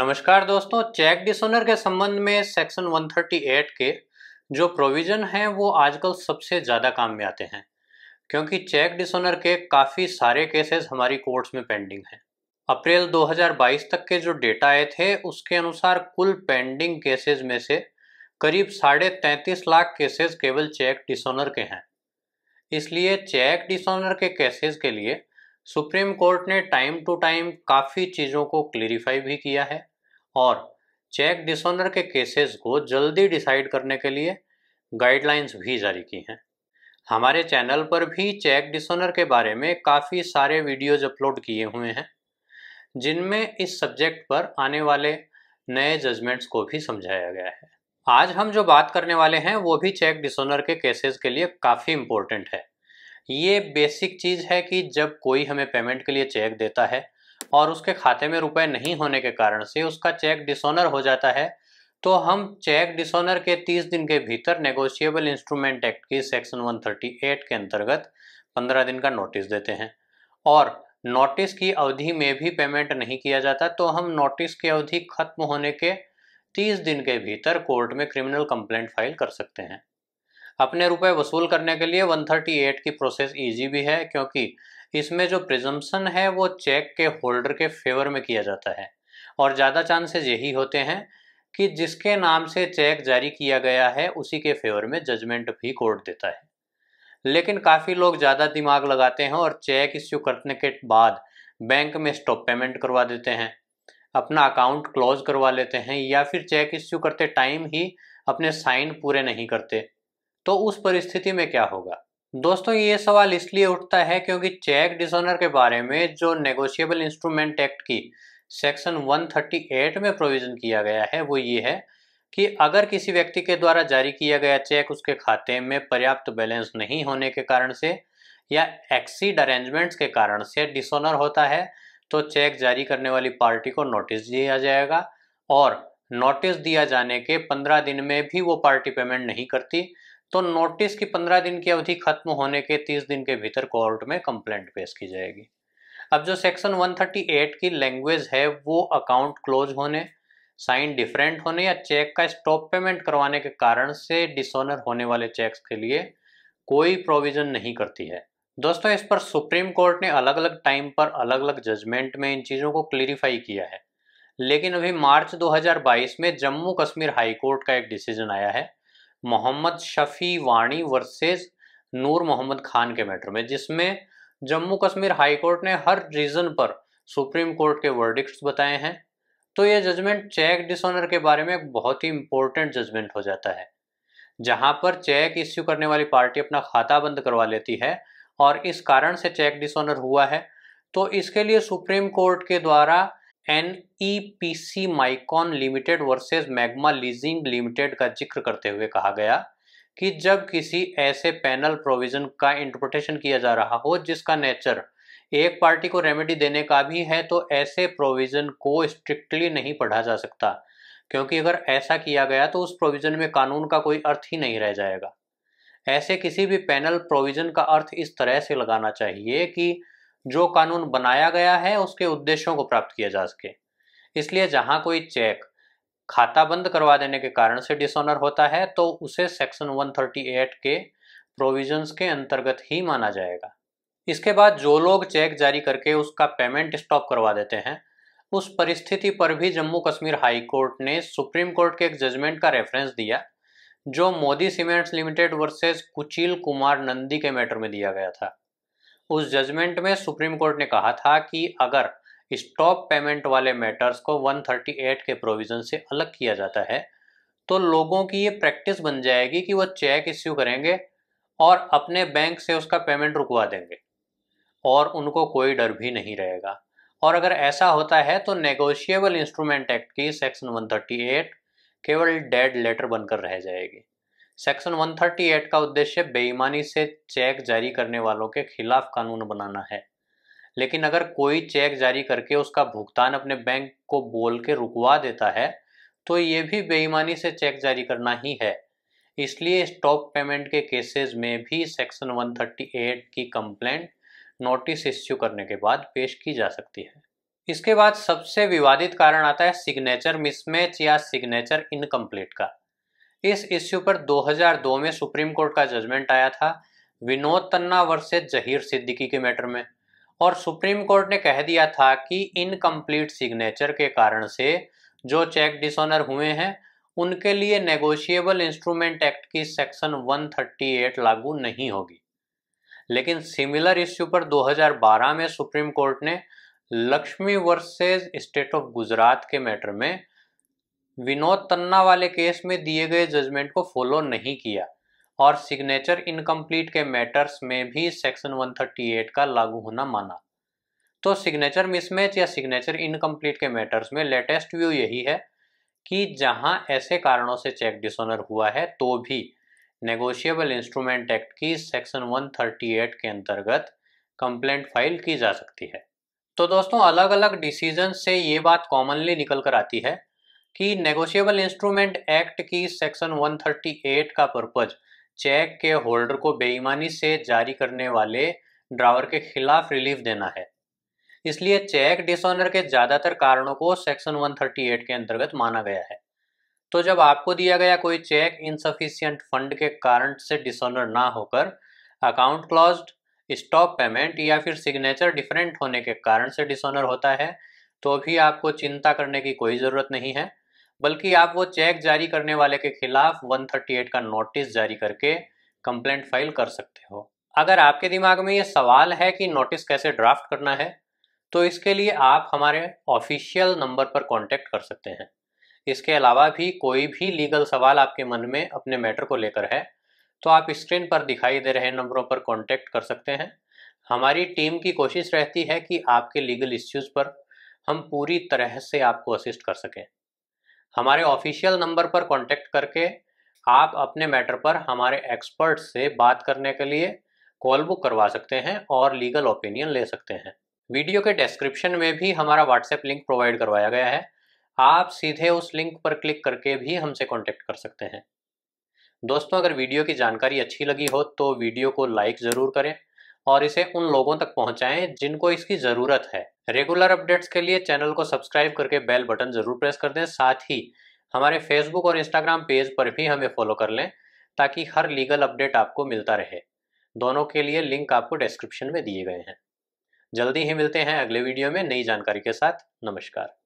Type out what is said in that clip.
नमस्कार दोस्तों check dishonour के संबंध में सेक्शन 138 के जो प्रोविज़न हैं वो आजकल सबसे ज़्यादा काम में आते हैं क्योंकि चेक डिसोनर के काफ़ी सारे केसेस हमारी कोर्ट्स में पेंडिंग हैं अप्रैल 2022 तक के जो डेटा आए थे उसके अनुसार कुल पेंडिंग केसेस में से करीब साढ़े तैंतीस लाख केसेस केवल चेक डिसोनर के हैं इसलिए चेक डिसोनर के केसेस के लिए सुप्रीम कोर्ट ने टाइम टू टाइम काफ़ी चीज़ों को क्लेरिफाई भी किया है और चेक डिसोनर के केसेस को जल्दी डिसाइड करने के लिए गाइडलाइंस भी जारी की हैं हमारे चैनल पर भी चेक डिसोनर के बारे में काफ़ी सारे वीडियोज अपलोड किए हुए हैं जिनमें इस सब्जेक्ट पर आने वाले नए जजमेंट्स को भी समझाया गया है आज हम जो बात करने वाले हैं वो भी चेक डिसोनर के केसेस के लिए काफ़ी इम्पोर्टेंट है ये बेसिक चीज़ है कि जब कोई हमें पेमेंट के लिए चेक देता है और उसके खाते में रुपए नहीं होने के कारण से उसका चेक डिसऑनर हो जाता है तो हम चेक डिसऑनर के 30 दिन के भीतर नेगोशिएबल इंस्ट्रूमेंट एक्ट की सेक्शन 138 के अंतर्गत 15 दिन का नोटिस देते हैं और नोटिस की अवधि में भी पेमेंट नहीं किया जाता तो हम नोटिस की अवधि खत्म होने के 30 दिन के भीतर कोर्ट में क्रिमिनल कंप्लेंट फाइल कर सकते हैं अपने रुपए वसूल करने के लिए 138 की प्रोसेस इजी भी है क्योंकि इसमें जो प्रिजम्पन है वो चेक के होल्डर के फेवर में किया जाता है और ज़्यादा चांसेस यही होते हैं कि जिसके नाम से चेक जारी किया गया है उसी के फेवर में जजमेंट भी कोर्ट देता है लेकिन काफ़ी लोग ज़्यादा दिमाग लगाते हैं और चेक इश्यू करने के बाद बैंक में स्टॉप पेमेंट करवा देते हैं अपना अकाउंट क्लोज करवा लेते हैं या फिर चेक इश्यू करते टाइम ही अपने साइन पूरे नहीं करते तो उस परिस्थिति में क्या होगा दोस्तों ये सवाल इसलिए उठता है क्योंकि चेक डिसऑनर के बारे में जो नेगोशिएबल इंस्ट्रूमेंट एक्ट की सेक्शन 138 में प्रोविज़न किया गया है वो ये है कि अगर किसी व्यक्ति के द्वारा जारी किया गया चेक उसके खाते में पर्याप्त बैलेंस नहीं होने के कारण से या एक्सीड अरेंजमेंट्स के कारण से डिसऑनर होता है तो चेक जारी करने वाली पार्टी को नोटिस दिया जाएगा और नोटिस दिया जाने के पंद्रह दिन में भी वो पार्टी पेमेंट नहीं करती तो नोटिस की पंद्रह दिन की अवधि खत्म होने के तीस दिन के भीतर कोर्ट में कंप्लेंट पेश की जाएगी अब जो सेक्शन 138 की लैंग्वेज है वो अकाउंट क्लोज होने साइन डिफरेंट होने या चेक का स्टॉप पेमेंट करवाने के कारण से डिसऑनर होने वाले चेक्स के लिए कोई प्रोविजन नहीं करती है दोस्तों इस पर सुप्रीम कोर्ट ने अलग अलग टाइम पर अलग अलग जजमेंट में इन चीज़ों को क्लियरिफाई किया है लेकिन अभी मार्च 2022 में जम्मू कश्मीर हाई कोर्ट का एक डिसीजन आया है मोहम्मद शफी वाणी वर्सेस नूर मोहम्मद खान के मैटर में जिसमें जम्मू कश्मीर हाईकोर्ट ने हर रीज़न पर सुप्रीम कोर्ट के वर्डिक्ट्स बताए हैं तो ये जजमेंट चेक डिसऑनर के बारे में एक बहुत ही इम्पोर्टेंट जजमेंट हो जाता है जहां पर चेक इश्यू करने वाली पार्टी अपना खाता बंद करवा लेती है और इस कारण से चेक डिसऑनर हुआ है तो इसके लिए सुप्रीम कोर्ट के द्वारा N E P C Micon limited versus Magma leasing limited का जिक्र करते हुए कहा गया कि जब किसी ऐसे पैनल प्रोविजन का इंटरप्रिटेशन किया जा रहा हो जिसका नेचर एक पार्टी को रेमेडी देने का भी है तो ऐसे प्रोविजन को स्ट्रिक्टली नहीं पढ़ा जा सकता क्योंकि अगर ऐसा किया गया तो उस प्रोविजन में कानून का कोई अर्थ ही नहीं रह जाएगा ऐसे किसी भी पैनल प्रोविजन का अर्थ इस तरह से लगाना चाहिए कि जो कानून बनाया गया है उसके उद्देश्यों को प्राप्त किया जा सके इसलिए जहां कोई चेक खाता बंद करवा देने के कारण से डिसऑनर होता है तो उसे सेक्शन 138 के प्रोविजंस के अंतर्गत ही माना जाएगा इसके बाद जो लोग चेक जारी करके उसका पेमेंट स्टॉप करवा देते हैं उस परिस्थिति पर भी जम्मू कश्मीर हाई कोर्ट ने सुप्रीम कोर्ट के एक जजमेंट का रेफरेंस दिया जो Modi cements limited versus Kuchil Kumar Nandi के मैटर में दिया गया था उस जजमेंट में सुप्रीम कोर्ट ने कहा था कि अगर स्टॉप पेमेंट वाले मैटर्स को 138 के प्रोविज़न से अलग किया जाता है तो लोगों की ये प्रैक्टिस बन जाएगी कि वो चेक इश्यू करेंगे और अपने बैंक से उसका पेमेंट रुकवा देंगे और उनको कोई डर भी नहीं रहेगा और अगर ऐसा होता है तो नेगोशिएबल इंस्ट्रूमेंट एक्ट की सेक्शन 138 केवल डेड लेटर बनकर रह जाएगी सेक्शन 138 का उद्देश्य बेईमानी से चेक जारी करने वालों के खिलाफ कानून बनाना है लेकिन अगर कोई चेक जारी करके उसका भुगतान अपने बैंक को बोल के रुकवा देता है तो ये भी बेईमानी से चेक जारी करना ही है इसलिए स्टॉप पेमेंट के केसेस में भी सेक्शन 138 की कंप्लेंट नोटिस इश्यू करने के बाद पेश की जा सकती है इसके बाद सबसे विवादित कारण आता है सिग्नेचर मिसमैच या सिग्नेचर इनकम्प्लीट का इस इश्यू पर 2002 में सुप्रीम कोर्ट का जजमेंट आया था विनोद तन्ना वर्सेज जहीर सिद्दीकी के मैटर में और सुप्रीम कोर्ट ने कह दिया था कि इनकम्प्लीट सिग्नेचर के कारण से जो चेक डिसऑनर हुए हैं उनके लिए नेगोशिएबल इंस्ट्रूमेंट एक्ट की सेक्शन 138 लागू नहीं होगी लेकिन सिमिलर इश्यू पर 2012 में सुप्रीम कोर्ट ने Lakshmi versus state of Gujarat के मैटर में विनोद तन्ना वाले केस में दिए गए जजमेंट को फॉलो नहीं किया और सिग्नेचर इनकम्प्लीट के मैटर्स में भी सेक्शन 138 का लागू होना माना तो सिग्नेचर मिसमैच या सिग्नेचर इनकम्प्लीट के मैटर्स में लेटेस्ट व्यू यही है कि जहां ऐसे कारणों से चेक डिसऑनर हुआ है तो भी नेगोशिएबल इंस्ट्रूमेंट एक्ट की सेक्शन 138 के अंतर्गत कंप्लेंट फाइल की जा सकती है तो दोस्तों अलग अलग डिसीजन से ये बात कॉमनली निकल कर आती है कि नेगोशिएबल इंस्ट्रूमेंट एक्ट की सेक्शन 138 का पर्पज चेक के होल्डर को बेईमानी से जारी करने वाले ड्रावर के खिलाफ रिलीफ देना है इसलिए चेक डिसऑनर के ज़्यादातर कारणों को सेक्शन 138 के अंतर्गत माना गया है तो जब आपको दिया गया कोई चेक इनसफिशियंट फंड के कारण से डिसऑनर ना होकर अकाउंट क्लोज स्टॉप पेमेंट या फिर सिग्नेचर डिफरेंट होने के कारण से डिसऑनर होता है तो भी आपको चिंता करने की कोई ज़रूरत नहीं है बल्कि आप वो चेक जारी करने वाले के खिलाफ 138 का नोटिस जारी करके कंप्लेंट फाइल कर सकते हो अगर आपके दिमाग में ये सवाल है कि नोटिस कैसे ड्राफ्ट करना है तो इसके लिए आप हमारे ऑफिशियल नंबर पर कॉन्टेक्ट कर सकते हैं इसके अलावा भी कोई भी लीगल सवाल आपके मन में अपने मैटर को लेकर है तो आप स्क्रीन पर दिखाई दे रहे नंबरों पर कांटेक्ट कर सकते हैं हमारी टीम की कोशिश रहती है कि आपके लीगल इश्यूज़ पर हम पूरी तरह से आपको असिस्ट कर सकें हमारे ऑफिशियल नंबर पर कॉन्टेक्ट करके आप अपने मैटर पर हमारे एक्सपर्ट से बात करने के लिए कॉल बुक करवा सकते हैं और लीगल ओपिनियन ले सकते हैं वीडियो के डिस्क्रिप्शन में भी हमारा व्हाट्सएप लिंक प्रोवाइड करवाया गया है आप सीधे उस लिंक पर क्लिक करके भी हमसे कॉन्टेक्ट कर सकते हैं दोस्तों अगर वीडियो की जानकारी अच्छी लगी हो तो वीडियो को लाइक ज़रूर करें और इसे उन लोगों तक पहुंचाएं जिनको इसकी ज़रूरत है रेगुलर अपडेट्स के लिए चैनल को सब्सक्राइब करके बेल बटन ज़रूर प्रेस कर दें साथ ही हमारे फेसबुक और इंस्टाग्राम पेज पर भी हमें फॉलो कर लें ताकि हर लीगल अपडेट आपको मिलता रहे दोनों के लिए लिंक आपको डिस्क्रिप्शन में दिए गए हैं जल्दी ही मिलते हैं अगले वीडियो में नई जानकारी के साथ नमस्कार